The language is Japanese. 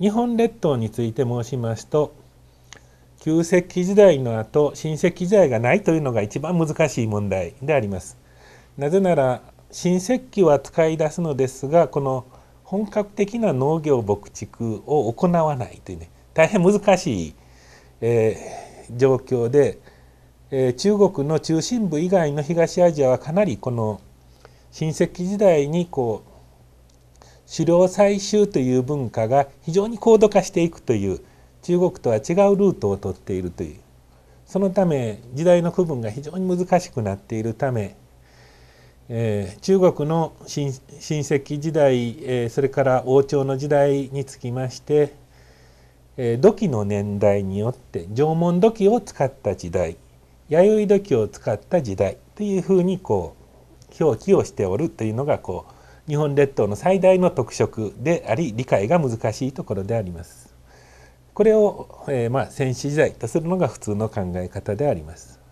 日本列島について申しますと旧石器時代の後新石器時代がないというのが一番難しい問題であります。なぜなら新石器は使い出すのですがこの本格的な農業牧畜を行わないというね大変難しい、えー、状況で、えー、中国の中心部以外の東アジアはかなりこの新石器時代にこう狩猟採集という文化が非常に高度化していくという中国とは違うルートをとっているというそのため時代の区分が非常に難しくなっているため、えー、中国の親戚時代、えー、それから王朝の時代につきまして、えー、土器の年代によって縄文土器を使った時代弥生土器を使った時代というふうにこう表記をしておるというのがこう日本列島の最大の特色であり理解が難しいところであります。これを、えー、まあ、戦死時代とするのが普通の考え方であります。